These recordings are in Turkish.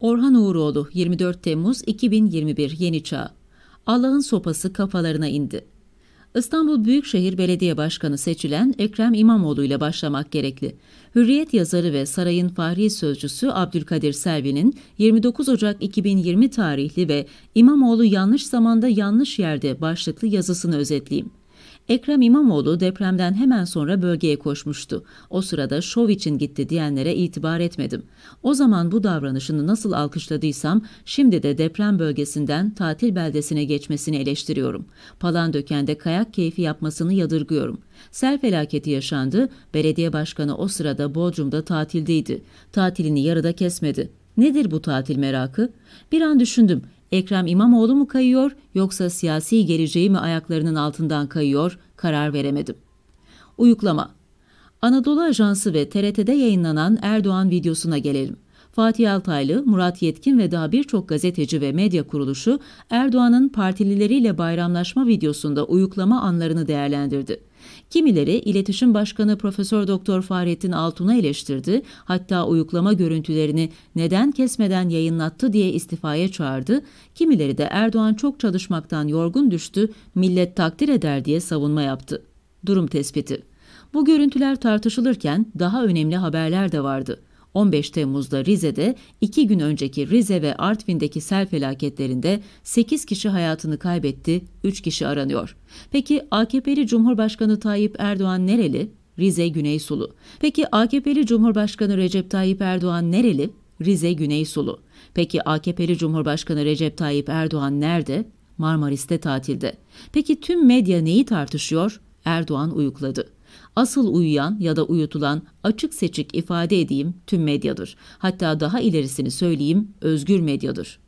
Orhan Uğuroğlu 24 Temmuz 2021 Yeni Çağ Allah'ın sopası kafalarına indi. İstanbul Büyükşehir Belediye Başkanı seçilen Ekrem İmamoğlu ile başlamak gerekli. Hürriyet yazarı ve sarayın fahri sözcüsü Abdülkadir Selvi'nin 29 Ocak 2020 tarihli ve İmamoğlu yanlış zamanda yanlış yerde başlıklı yazısını özetleyeyim. Ekrem İmamoğlu depremden hemen sonra bölgeye koşmuştu. O sırada şov için gitti diyenlere itibar etmedim. O zaman bu davranışını nasıl alkışladıysam şimdi de deprem bölgesinden tatil beldesine geçmesini eleştiriyorum. Palandöken'de kayak keyfi yapmasını yadırgıyorum. Sel felaketi yaşandı. Belediye başkanı o sırada Bodrum'da tatildeydi. Tatilini yarıda kesmedi. Nedir bu tatil merakı? Bir an düşündüm. Ekrem İmamoğlu mu kayıyor yoksa siyasi geleceği mi ayaklarının altından kayıyor karar veremedim. Uyuklama Anadolu Ajansı ve TRT'de yayınlanan Erdoğan videosuna gelelim. Fatih Altaylı, Murat Yetkin ve daha birçok gazeteci ve medya kuruluşu Erdoğan'ın partilileriyle bayramlaşma videosunda uyuklama anlarını değerlendirdi. Kimileri iletişim Başkanı Profesör Doktor Fahrettin Altun'a eleştirdi, hatta uyuklama görüntülerini neden kesmeden yayınlattı diye istifaya çağırdı. Kimileri de Erdoğan çok çalışmaktan yorgun düştü, millet takdir eder diye savunma yaptı. Durum tespiti. Bu görüntüler tartışılırken daha önemli haberler de vardı. 15 Temmuz'da Rize'de, 2 gün önceki Rize ve Artvin'deki sel felaketlerinde 8 kişi hayatını kaybetti, 3 kişi aranıyor. Peki AKP'li Cumhurbaşkanı Tayyip Erdoğan nereli? Rize Güney Sulu. Peki AKP'li Cumhurbaşkanı Recep Tayyip Erdoğan nereli? Rize Güney Sulu. Peki AKP'li Cumhurbaşkanı Recep Tayyip Erdoğan nerede? Marmaris'te tatilde. Peki tüm medya neyi tartışıyor? Erdoğan uyukladı asıl uyuyan ya da uyutulan açık seçik ifade edeyim tüm medyadır. Hatta daha ilerisini söyleyeyim özgür medyadır.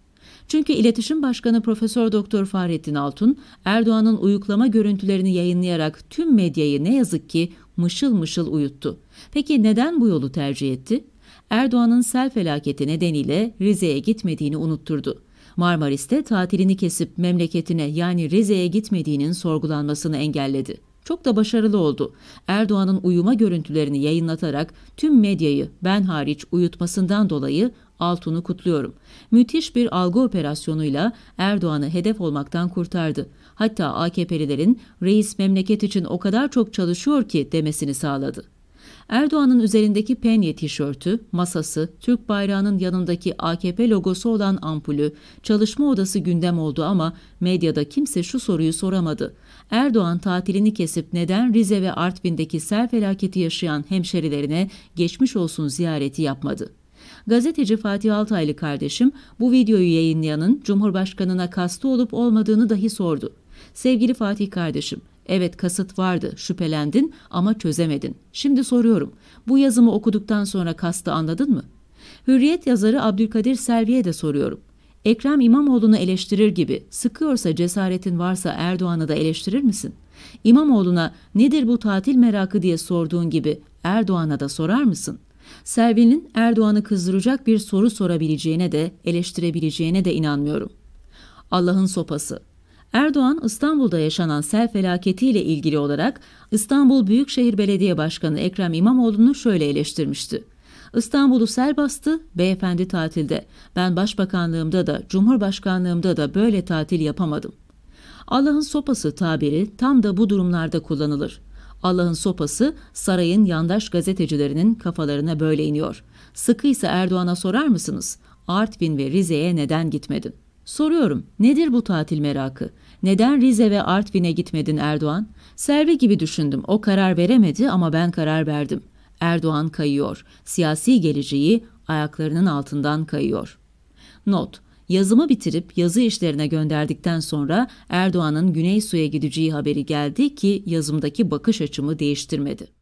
Çünkü İletişim Başkanı Profesör Doktor Fahrettin Altun Erdoğan'ın uyuklama görüntülerini yayınlayarak tüm medyayı ne yazık ki mışıl mışıl uyuttu. Peki neden bu yolu tercih etti? Erdoğan'ın sel felaketi nedeniyle Rize'ye gitmediğini unutturdu. Marmaris'te tatilini kesip memleketine yani Rize'ye gitmediğinin sorgulanmasını engelledi. Çok da başarılı oldu. Erdoğan'ın uyuma görüntülerini yayınlatarak tüm medyayı ben hariç uyutmasından dolayı Altun'u kutluyorum. Müthiş bir algı operasyonuyla Erdoğan'ı hedef olmaktan kurtardı. Hatta AKP'lilerin reis memleket için o kadar çok çalışıyor ki demesini sağladı. Erdoğan'ın üzerindeki penye tişörtü, masası, Türk bayrağının yanındaki AKP logosu olan ampulü, çalışma odası gündem oldu ama medyada kimse şu soruyu soramadı. Erdoğan tatilini kesip neden Rize ve Artvin'deki sel felaketi yaşayan hemşerilerine geçmiş olsun ziyareti yapmadı? Gazeteci Fatih Altaylı kardeşim bu videoyu yayınlayanın Cumhurbaşkanına kastı olup olmadığını dahi sordu. Sevgili Fatih kardeşim, Evet kasıt vardı, şüphelendin ama çözemedin. Şimdi soruyorum, bu yazımı okuduktan sonra kastı anladın mı? Hürriyet yazarı Abdülkadir Selvi'ye de soruyorum. Ekrem İmamoğlu'nu eleştirir gibi sıkıyorsa cesaretin varsa Erdoğan'ı da eleştirir misin? İmamoğlu'na nedir bu tatil merakı diye sorduğun gibi Erdoğan'a da sorar mısın? Selvi'nin Erdoğan'ı kızdıracak bir soru sorabileceğine de eleştirebileceğine de inanmıyorum. Allah'ın sopası. Erdoğan İstanbul'da yaşanan sel felaketiyle ilgili olarak İstanbul Büyükşehir Belediye Başkanı Ekrem İmamoğlu'nu şöyle eleştirmişti. İstanbul'u sel bastı, beyefendi tatilde. Ben başbakanlığımda da, cumhurbaşkanlığımda da böyle tatil yapamadım. Allah'ın sopası tabiri tam da bu durumlarda kullanılır. Allah'ın sopası sarayın yandaş gazetecilerinin kafalarına böyle iniyor. Sıkıysa Erdoğan'a sorar mısınız? Artvin ve Rize'ye neden gitmedin?'' Soruyorum, nedir bu tatil merakı? Neden Rize ve Artvin'e gitmedin Erdoğan? Servi gibi düşündüm. O karar veremedi ama ben karar verdim. Erdoğan kayıyor. Siyasi geleceği ayaklarının altından kayıyor. Not: Yazımı bitirip yazı işlerine gönderdikten sonra Erdoğan'ın Güney Su'ya gideceği haberi geldi ki yazımdaki bakış açımı değiştirmedi.